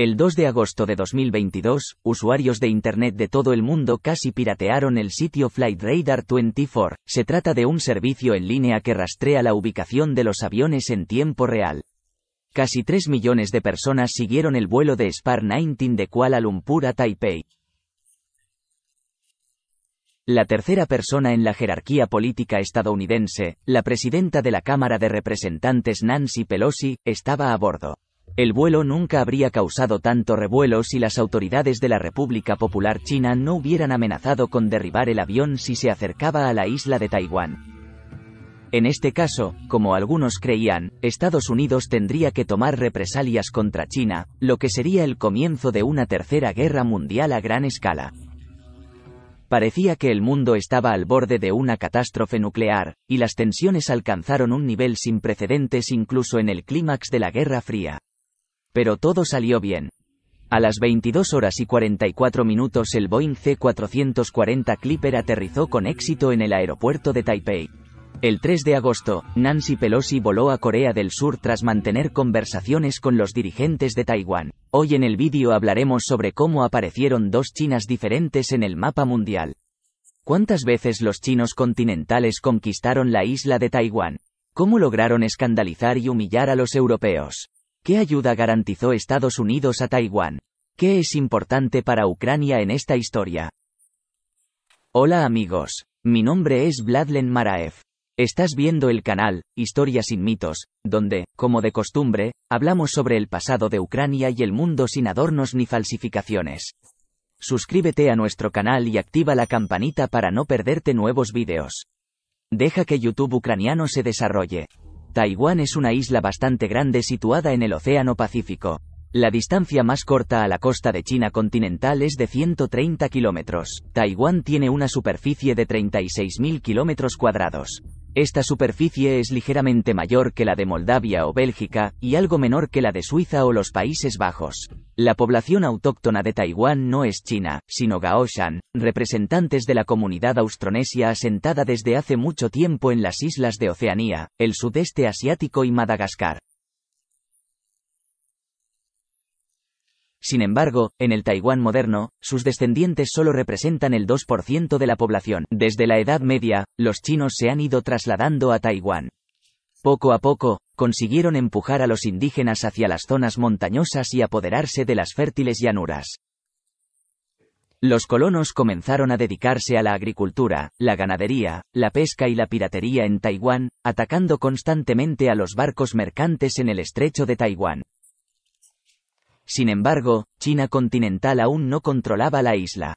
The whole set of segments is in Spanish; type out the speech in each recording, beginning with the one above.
El 2 de agosto de 2022, usuarios de Internet de todo el mundo casi piratearon el sitio FlightRadar 24. Se trata de un servicio en línea que rastrea la ubicación de los aviones en tiempo real. Casi 3 millones de personas siguieron el vuelo de Spar 19 de Kuala Lumpur a Taipei. La tercera persona en la jerarquía política estadounidense, la presidenta de la Cámara de Representantes Nancy Pelosi, estaba a bordo. El vuelo nunca habría causado tanto revuelo si las autoridades de la República Popular China no hubieran amenazado con derribar el avión si se acercaba a la isla de Taiwán. En este caso, como algunos creían, Estados Unidos tendría que tomar represalias contra China, lo que sería el comienzo de una tercera guerra mundial a gran escala. Parecía que el mundo estaba al borde de una catástrofe nuclear, y las tensiones alcanzaron un nivel sin precedentes incluso en el clímax de la Guerra Fría pero todo salió bien. A las 22 horas y 44 minutos el Boeing C-440 Clipper aterrizó con éxito en el aeropuerto de Taipei. El 3 de agosto, Nancy Pelosi voló a Corea del Sur tras mantener conversaciones con los dirigentes de Taiwán. Hoy en el vídeo hablaremos sobre cómo aparecieron dos Chinas diferentes en el mapa mundial. ¿Cuántas veces los chinos continentales conquistaron la isla de Taiwán? ¿Cómo lograron escandalizar y humillar a los europeos? ¿Qué ayuda garantizó Estados Unidos a Taiwán? ¿Qué es importante para Ucrania en esta historia? Hola amigos, mi nombre es Vladlen Maraev. Estás viendo el canal, Historia sin mitos, donde, como de costumbre, hablamos sobre el pasado de Ucrania y el mundo sin adornos ni falsificaciones. Suscríbete a nuestro canal y activa la campanita para no perderte nuevos vídeos. Deja que YouTube ucraniano se desarrolle. Taiwán es una isla bastante grande situada en el Océano Pacífico. La distancia más corta a la costa de China continental es de 130 kilómetros. Taiwán tiene una superficie de 36.000 kilómetros cuadrados. Esta superficie es ligeramente mayor que la de Moldavia o Bélgica, y algo menor que la de Suiza o los Países Bajos. La población autóctona de Taiwán no es china, sino Gaoshan, representantes de la comunidad austronesia asentada desde hace mucho tiempo en las islas de Oceanía, el sudeste asiático y Madagascar. Sin embargo, en el Taiwán moderno, sus descendientes solo representan el 2% de la población. Desde la Edad Media, los chinos se han ido trasladando a Taiwán. Poco a poco, consiguieron empujar a los indígenas hacia las zonas montañosas y apoderarse de las fértiles llanuras. Los colonos comenzaron a dedicarse a la agricultura, la ganadería, la pesca y la piratería en Taiwán, atacando constantemente a los barcos mercantes en el estrecho de Taiwán. Sin embargo, China continental aún no controlaba la isla.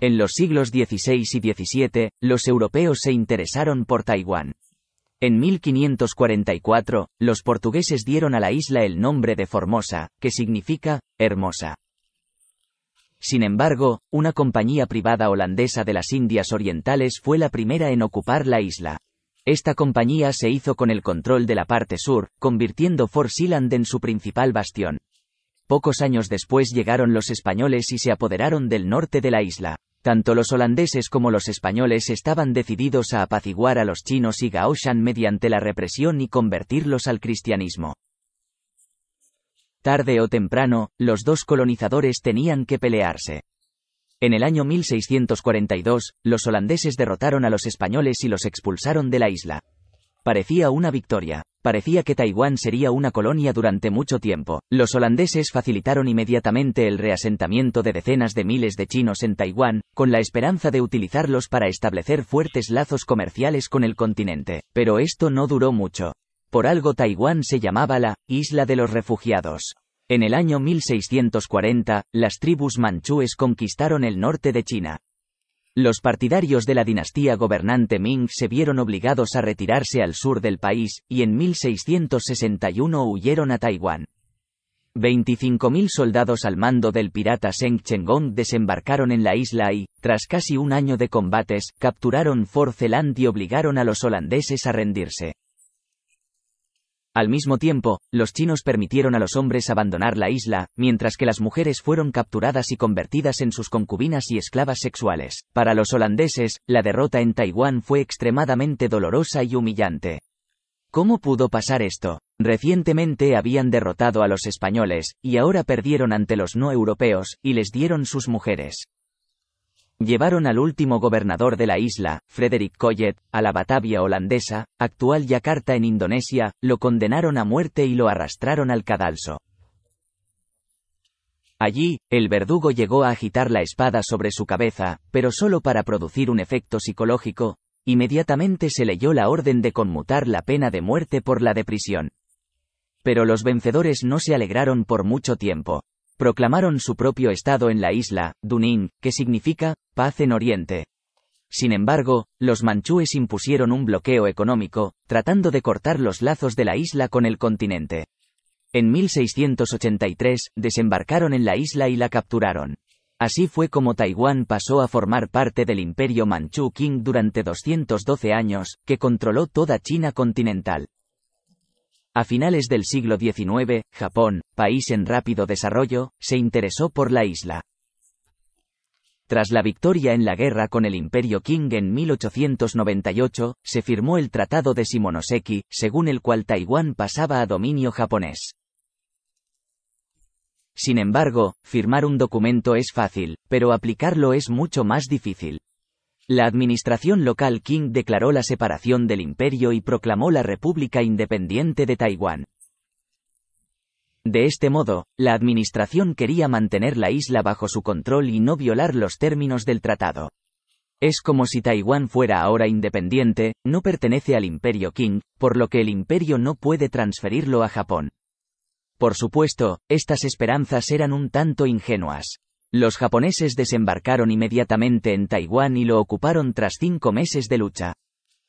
En los siglos XVI y XVII, los europeos se interesaron por Taiwán. En 1544, los portugueses dieron a la isla el nombre de Formosa, que significa hermosa. Sin embargo, una compañía privada holandesa de las Indias Orientales fue la primera en ocupar la isla. Esta compañía se hizo con el control de la parte sur, convirtiendo Fort Sealand en su principal bastión. Pocos años después llegaron los españoles y se apoderaron del norte de la isla. Tanto los holandeses como los españoles estaban decididos a apaciguar a los chinos y Gaoshan mediante la represión y convertirlos al cristianismo. Tarde o temprano, los dos colonizadores tenían que pelearse. En el año 1642, los holandeses derrotaron a los españoles y los expulsaron de la isla. Parecía una victoria, parecía que Taiwán sería una colonia durante mucho tiempo. Los holandeses facilitaron inmediatamente el reasentamiento de decenas de miles de chinos en Taiwán, con la esperanza de utilizarlos para establecer fuertes lazos comerciales con el continente. Pero esto no duró mucho. Por algo Taiwán se llamaba la Isla de los Refugiados. En el año 1640, las tribus manchúes conquistaron el norte de China. Los partidarios de la dinastía gobernante Ming se vieron obligados a retirarse al sur del país, y en 1661 huyeron a Taiwán. 25.000 soldados al mando del pirata Seng Chengong desembarcaron en la isla y, tras casi un año de combates, capturaron Fort y obligaron a los holandeses a rendirse. Al mismo tiempo, los chinos permitieron a los hombres abandonar la isla, mientras que las mujeres fueron capturadas y convertidas en sus concubinas y esclavas sexuales. Para los holandeses, la derrota en Taiwán fue extremadamente dolorosa y humillante. ¿Cómo pudo pasar esto? Recientemente habían derrotado a los españoles, y ahora perdieron ante los no europeos, y les dieron sus mujeres llevaron al último gobernador de la isla, Frederick Coyet, a la Batavia holandesa, actual Yakarta en Indonesia, lo condenaron a muerte y lo arrastraron al cadalso. Allí, el verdugo llegó a agitar la espada sobre su cabeza, pero solo para producir un efecto psicológico, inmediatamente se leyó la orden de conmutar la pena de muerte por la de prisión. Pero los vencedores no se alegraron por mucho tiempo proclamaron su propio estado en la isla, Duning, que significa paz en Oriente. Sin embargo, los manchúes impusieron un bloqueo económico, tratando de cortar los lazos de la isla con el continente. En 1683, desembarcaron en la isla y la capturaron. Así fue como Taiwán pasó a formar parte del imperio manchú Qing durante 212 años, que controló toda China continental. A finales del siglo XIX, Japón, país en rápido desarrollo, se interesó por la isla. Tras la victoria en la guerra con el Imperio Qing en 1898, se firmó el Tratado de Shimonoseki, según el cual Taiwán pasaba a dominio japonés. Sin embargo, firmar un documento es fácil, pero aplicarlo es mucho más difícil. La administración local Qing declaró la separación del imperio y proclamó la República Independiente de Taiwán. De este modo, la administración quería mantener la isla bajo su control y no violar los términos del tratado. Es como si Taiwán fuera ahora independiente, no pertenece al imperio King, por lo que el imperio no puede transferirlo a Japón. Por supuesto, estas esperanzas eran un tanto ingenuas. Los japoneses desembarcaron inmediatamente en Taiwán y lo ocuparon tras cinco meses de lucha.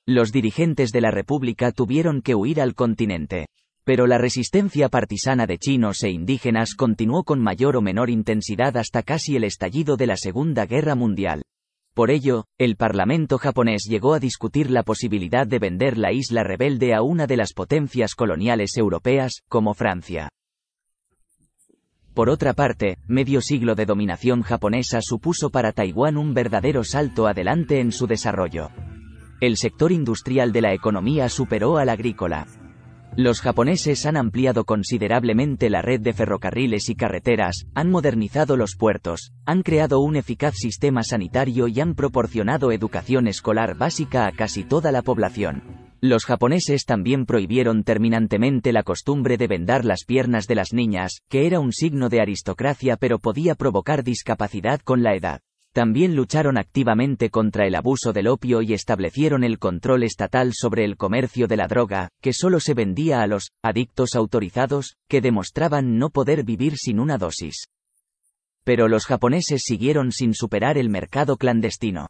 Los dirigentes de la República tuvieron que huir al continente. Pero la resistencia partisana de chinos e indígenas continuó con mayor o menor intensidad hasta casi el estallido de la Segunda Guerra Mundial. Por ello, el Parlamento japonés llegó a discutir la posibilidad de vender la isla rebelde a una de las potencias coloniales europeas, como Francia. Por otra parte, medio siglo de dominación japonesa supuso para Taiwán un verdadero salto adelante en su desarrollo. El sector industrial de la economía superó al agrícola. Los japoneses han ampliado considerablemente la red de ferrocarriles y carreteras, han modernizado los puertos, han creado un eficaz sistema sanitario y han proporcionado educación escolar básica a casi toda la población. Los japoneses también prohibieron terminantemente la costumbre de vendar las piernas de las niñas, que era un signo de aristocracia pero podía provocar discapacidad con la edad. También lucharon activamente contra el abuso del opio y establecieron el control estatal sobre el comercio de la droga, que solo se vendía a los adictos autorizados, que demostraban no poder vivir sin una dosis. Pero los japoneses siguieron sin superar el mercado clandestino.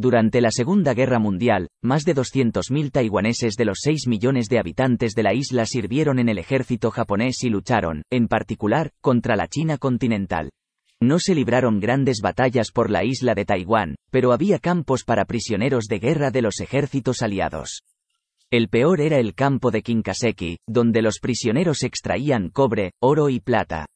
Durante la Segunda Guerra Mundial, más de 200.000 taiwaneses de los 6 millones de habitantes de la isla sirvieron en el ejército japonés y lucharon, en particular, contra la China continental. No se libraron grandes batallas por la isla de Taiwán, pero había campos para prisioneros de guerra de los ejércitos aliados. El peor era el campo de Kinkaseki, donde los prisioneros extraían cobre, oro y plata.